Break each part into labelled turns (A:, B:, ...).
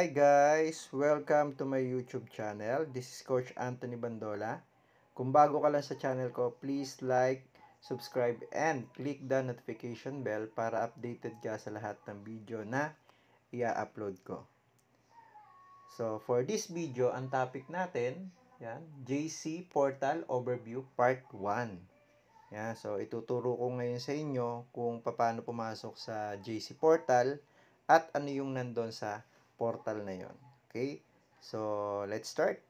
A: Hi guys! Welcome to my YouTube channel. This is Coach Anthony Bandola. Kung bago ka lang sa channel ko, please like, subscribe, and click the notification bell para updated ka sa lahat ng video na i-upload ko. So, for this video, ang topic natin, yan, JC Portal Overview Part 1. Yan, so, ituturo ko ngayon sa inyo kung paano pumasok sa JC Portal at ano yung nandun sa portal na yon. Okay? So, let's start.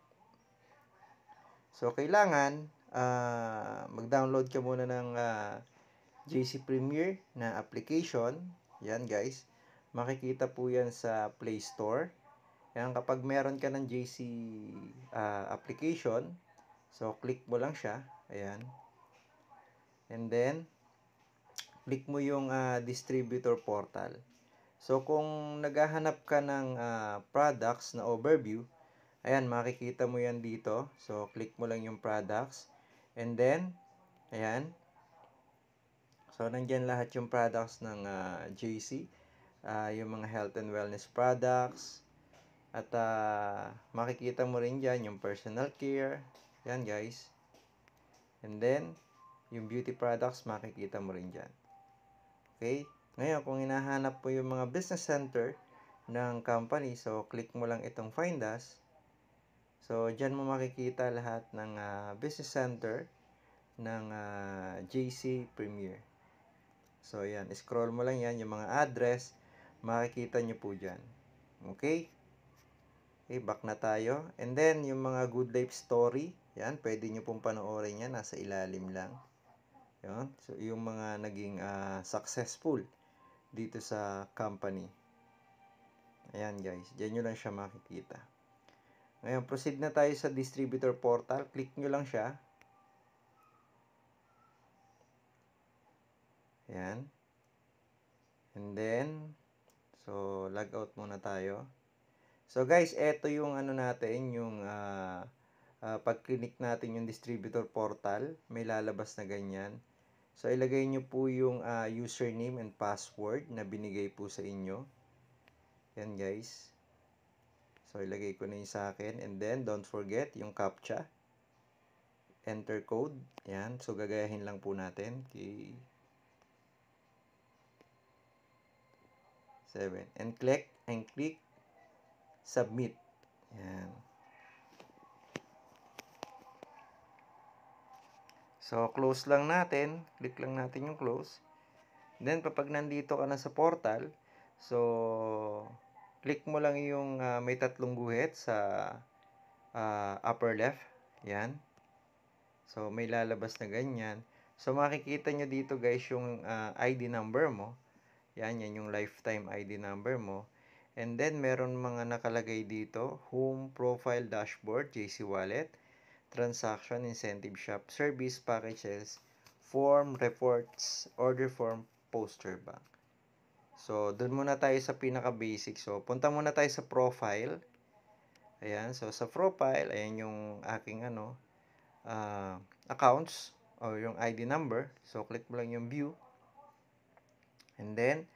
A: So, kailangan uh, mag-download ka muna ng uh, ah, JC Premier na application. Yan guys. Makikita po yan sa Play Store. Yan, kapag meron ka ng JC uh, ah, application, so click mo lang siya. Ayan. And then, click mo yung uh, distributor portal. So, kung naghahanap ka ng uh, products na overview, ayan, makikita mo yan dito. So, click mo lang yung products. And then, ayan. So, nandyan lahat yung products ng uh, ah, JC. Uh, ah, yung mga health and wellness products. At uh, makikita mo rin dyan yung personal care. Yan, guys. And then, yung beauty products, makikita mo rin dyan. Okay? Ngayon, kung hinahanap po yung mga business center ng company, so click mo lang itong Find Us. So, dyan mo makikita lahat ng uh, business center ng uh, ah, JC Premier. So, yan. Scroll mo lang yan, yung mga address. Makikita nyo po dyan. Okay? Okay, back na tayo. And then, yung mga Good Life Story, yan, pwede nyo pong panoorin yan. Nasa ilalim lang. Yun. So, yung mga naging uh, successful dito sa company. Ayan guys, dyan nyo lang siya makikita. Ngayon, proceed na tayo sa distributor portal. Click nyo lang siya. Ayan. And then, so, log out muna tayo. So guys, eto yung ano natin, yung uh, uh, pag-click natin yung distributor portal, may lalabas na ganyan. So, ilagay nyo po yung uh, username and password na binigay po sa inyo. Yan guys. So, ilagay ko na yung sa akin. And then, don't forget yung CAPTCHA. Enter code. Yan. So, gagayahin lang po natin. Okay. 7. And click, and click submit. Yan. So, close lang natin. Click lang natin yung close. Then, kapag nandito ka na sa portal, so, click mo lang yung uh, may tatlong guhit sa uh, upper left. Yan. So, may lalabas na ganyan. So, makikita nyo dito guys yung uh, ah, ID number mo. Yan, yan yung lifetime ID number mo. And then, meron mga nakalagay dito, Home Profile Dashboard, JC Wallet transaction incentive shop, service packages, form, reports, order form, poster bank. So, doon muna tayo sa pinaka-basic. So, punta muna tayo sa profile. Ayan. So, sa profile, ayan yung aking ano, uh, accounts or yung ID number. So, click mo lang yung view. And then,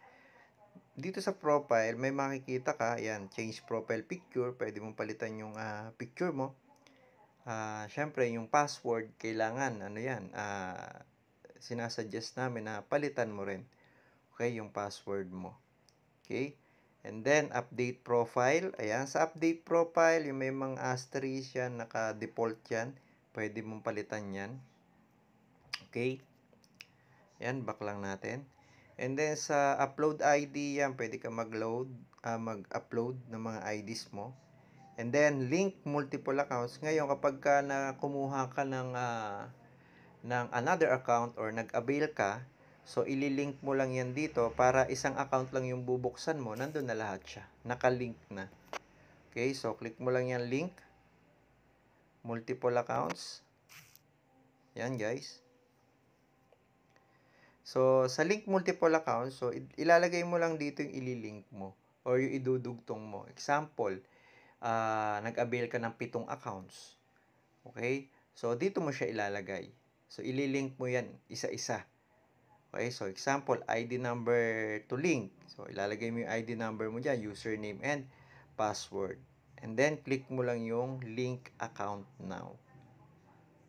A: dito sa profile, may makikita ka. Ayan, change profile picture. Pwede mong palitan yung uh, picture mo uh, syempre yung password kailangan ano yan uh, sinasuggest namin na palitan mo rin okay yung password mo okay and then update profile ayan sa update profile yung may mga asterisk yan naka default yan pwede mong palitan yan okay yan back lang natin and then sa upload ID yan pwede ka mag-load uh, mag-upload ng mga IDs mo And then, link multiple accounts. Ngayon, kapag ka na ka ng, uh, ng another account or nag-avail ka, so ililink mo lang yan dito para isang account lang yung bubuksan mo. Nandun na lahat siya. Nakalink na. Okay, so click mo lang yan link. Multiple accounts. Yan guys. So, sa link multiple accounts, so ilalagay mo lang dito yung ililink mo or yung idudugtong mo. Example, uh, nag-avail ka ng pitong accounts. Okay? So, dito mo siya ilalagay. So, ililink mo yan isa-isa. Okay? So, example, ID number to link. So, ilalagay mo yung ID number mo dyan, username and password. And then, click mo lang yung link account now.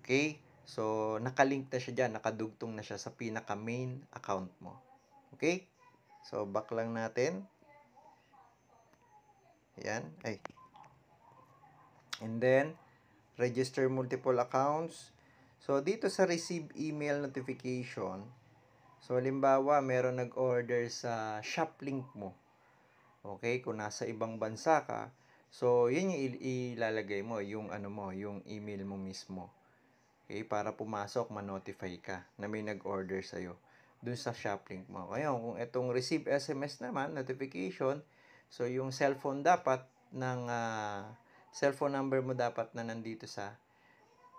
A: Okay? So, nakalink na siya dyan. Nakadugtong na siya sa pinaka-main account mo. Okay? So, back lang natin. Ayan. Ay, And then, register multiple accounts. So, dito sa receive email notification, so, halimbawa, meron nag-order sa shop link mo. Okay, kung nasa ibang bansa ka, so, yun yung ilalagay mo, yung ano mo, yung email mo mismo. Okay, para pumasok, ma-notify ka na may nag-order sa'yo dun sa shop link mo. Ngayon, kung itong receive SMS naman, notification, so, yung cellphone dapat ng uh, cellphone number mo dapat na nandito sa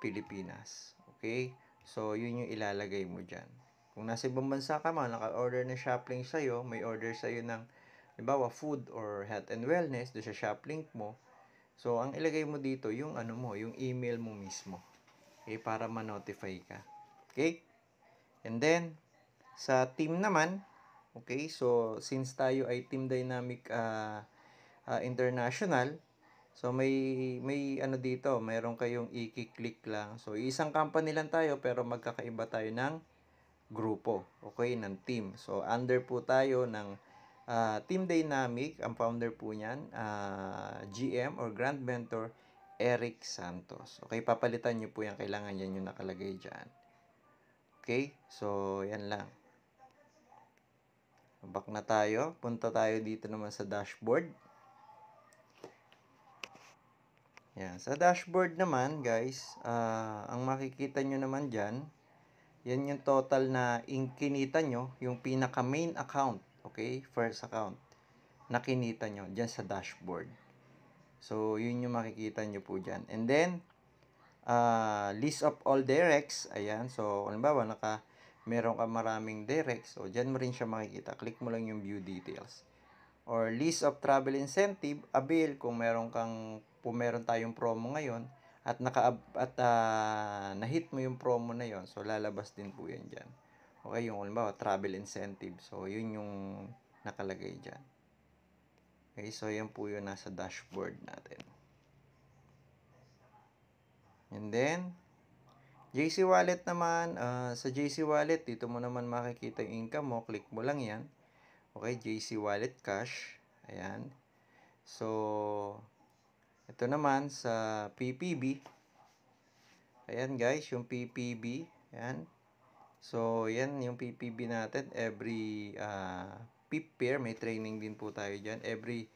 A: Pilipinas. Okay? So, yun yung ilalagay mo dyan. Kung nasa ibang bansa ka man, naka-order na shoplink sa'yo, may order sa'yo ng, halimbawa, food or health and wellness, do sa shoplink mo. So, ang ilagay mo dito, yung ano mo, yung email mo mismo. Okay? Para ma-notify ka. Okay? And then, sa team naman, okay? So, since tayo ay Team Dynamic uh, uh, International, So may may ano dito, meron kayong i-click lang. So isang company lang tayo pero magkakaiba tayo ng grupo, okay, ng team. So under po tayo ng uh, Team Dynamic, ang founder po niyan, uh, ah, GM or Grand Mentor Eric Santos. Okay, papalitan niyo po yan, kailangan niyan yung nakalagay diyan. Okay? So yan lang. Back na tayo. Punta tayo dito naman sa dashboard. Yan. Sa dashboard naman, guys, uh, ang makikita nyo naman dyan, yan yung total na inkinita nyo, yung pinaka main account, okay, first account, na kinita nyo dyan sa dashboard. So, yun yung makikita nyo po dyan. And then, uh, list of all directs, ayan, so, halimbawa, naka, meron ka maraming directs, so, dyan mo rin siya makikita. Click mo lang yung view details. Or list of travel incentive, avail kung meron kang po meron tayong promo ngayon at naka at uh, na-hit mo yung promo na yon so lalabas din po yan diyan. Okay, yung halimbawa travel incentive. So yun yung nakalagay diyan. Okay, so yan po yung nasa dashboard natin. And then JC Wallet naman, uh, sa JC Wallet, dito mo naman makikita yung income mo. Click mo lang yan. Okay, JC Wallet Cash. Ayan. So, ito naman sa PPB. Ayan guys, yung PPB. Ayan. So, yan yung PPB natin. Every uh, ah, PIP pair, may training din po tayo dyan. Every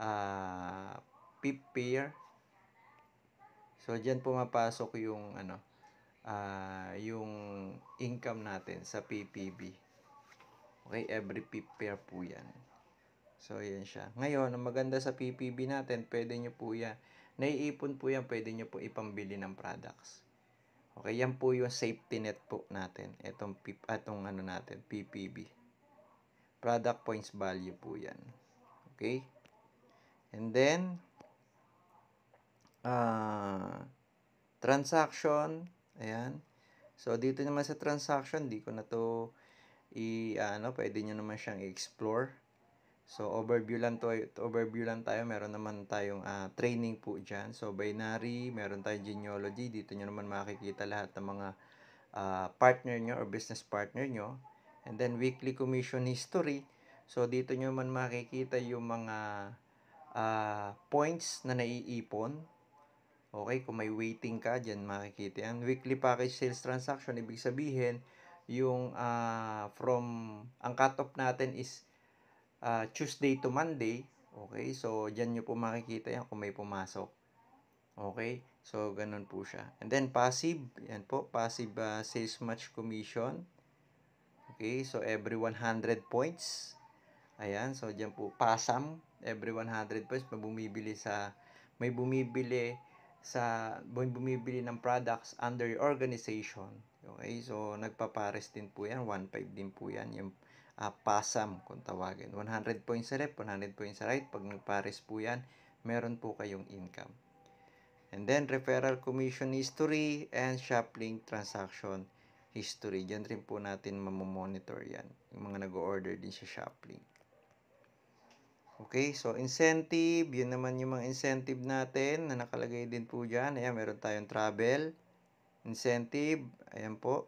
A: uh, ah, PIP pair. So, dyan pumapasok yung ano, uh, yung income natin sa PPB. Okay, every PIP pair po yan. So, ayan siya. Ngayon, ang maganda sa PPB natin, pwede nyo po yan. Naiipon po yan, pwede nyo po ipambili ng products. Okay, yan po yung safety net po natin. Itong, atong ah, ano natin, PPB. Product points value po yan. Okay? And then, uh, transaction, ayan. So, dito naman sa transaction, di ko na to i, ano, pwede nyo naman siyang i-explore. So, overview lang to, overview lang tayo. Meron naman tayong uh, training po dyan. So, binary, meron tayong genealogy. Dito nyo naman makikita lahat ng mga uh, partner nyo or business partner nyo. And then, weekly commission history. So, dito nyo naman makikita yung mga uh, points na naiipon. Okay, kung may waiting ka, dyan makikita yan. Weekly package sales transaction, ibig sabihin, yung uh, from, ang cut-off natin is uh, Tuesday to Monday. Okay, so dyan nyo po makikita yan kung may pumasok. Okay, so ganun po siya. And then passive, yan po, passive uh, sales match commission. Okay, so every 100 points. Ayan, so dyan po, pasam, every 100 points, may bumibili sa, may bumibili sa, may bumibili ng products under your organization. Okay, so nagpapares din po yan, 1.5 din po yan, yung uh, ah, PASAM kung tawagin. 100 points sa left, 100 points sa right. Pag nagpares po yan, meron po kayong income. And then, referral commission history and shop transaction history. Diyan rin po natin mamomonitor yan. Yung mga nag-order din sa shop Okay, so incentive, yun naman yung mga incentive natin na nakalagay din po dyan. Ayan, meron tayong travel, incentive, ayan po.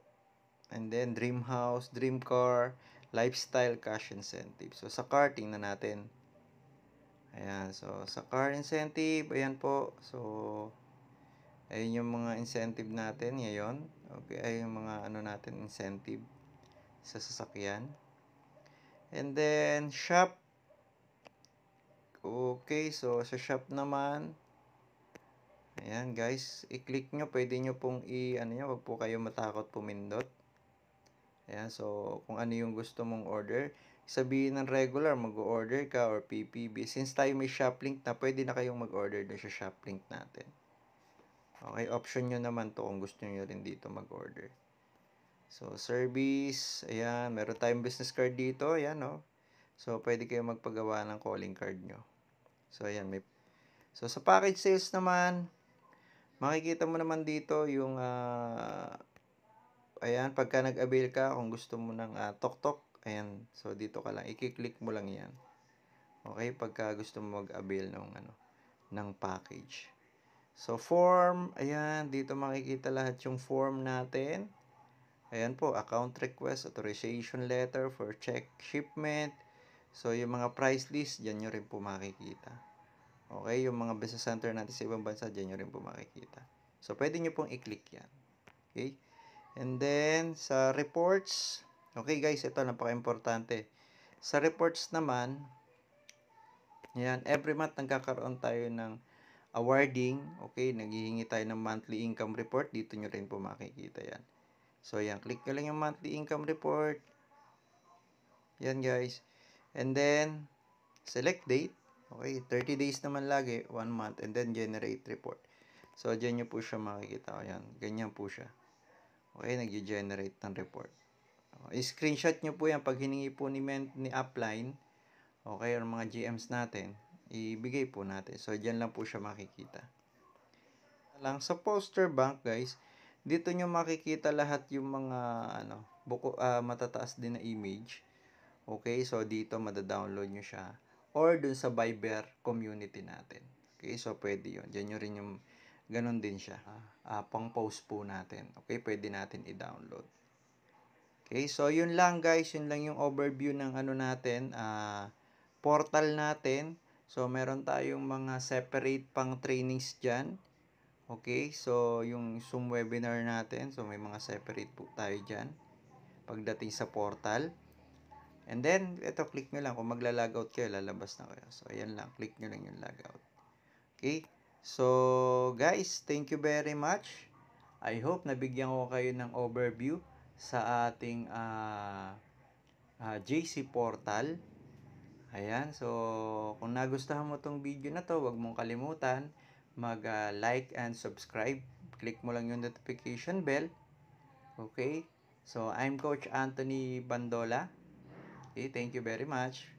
A: And then, dream house, dream car, lifestyle cash incentive. So, sa karting na natin. Ayan. So, sa car incentive, ayan po. So, ayun yung mga incentive natin ngayon. Okay, ay yung mga ano natin incentive sa sasakyan. And then, shop. Okay, so sa shop naman, ayan guys, i-click nyo, pwede nyo pong i, ano nyo, wag po kayo matakot pumindot. Ayan, so kung ano yung gusto mong order, sabihin ng regular, mag-order ka or PPB. Since tayo may shop link na, pwede na kayong mag-order doon sa shop link natin. Okay, option nyo naman to kung gusto nyo rin dito mag-order. So, service, ayan, meron tayong business card dito, ayan, no? Oh. So, pwede kayo magpagawa ng calling card nyo. So, ayan, may... So, sa package sales naman, makikita mo naman dito yung uh, Ayan, pagka nag-avail ka, kung gusto mo ng uh, tok-tok, ayan, so dito ka lang, i-click mo lang yan. Okay, pagka gusto mo mag-avail ng, ano, ng package. So, form, ayan, dito makikita lahat yung form natin. Ayan po, account request, authorization letter for check shipment. So, yung mga price list, dyan nyo rin po makikita. Okay, yung mga business center natin sa ibang bansa, dyan nyo rin po makikita. So, pwede nyo pong i-click yan. Okay? And then, sa reports, okay guys, ito napaka-importante. Sa reports naman, yan, every month nagkakaroon tayo ng awarding, okay, naghihingi tayo ng monthly income report, dito nyo rin po makikita yan. So, yan, click nyo lang yung monthly income report. Yan guys. And then, select date, okay, 30 days naman lagi, 1 month, and then generate report. So, dyan nyo po siya makikita, yan, ganyan po siya. Okay, nag-generate ng report. I-screenshot nyo po yan pag hiningi po ni, men, ni upline, okay, or mga GMs natin, ibigay po natin. So, dyan lang po siya makikita. Lang, sa poster bank, guys, dito nyo makikita lahat yung mga, ano, buko, uh, matataas din na image. Okay, so dito madadownload nyo siya. Or dun sa Viber community natin. Okay, so pwede yun. Diyan nyo rin yung Ganon din siya. Uh, ah. ah, pang post po natin. Okay, pwede natin i-download. Okay, so yun lang guys, yun lang yung overview ng ano natin, uh, portal natin. So meron tayong mga separate pang trainings dyan. Okay, so yung Zoom webinar natin, so may mga separate po tayo dyan pagdating sa portal. And then, ito click nyo lang. Kung magla-logout kayo, lalabas na kayo. So, ayan lang. Click nyo lang yung logout. Okay? So, guys, thank you very much. I hope nabigyan ko kayo ng overview sa ating uh, ah, uh, ah, JC Portal. Ayan, so kung nagustuhan mo itong video na to, huwag mong kalimutan mag-like ah, uh, and subscribe. Click mo lang yung notification bell. Okay? So, I'm Coach Anthony Bandola. Okay, thank you very much.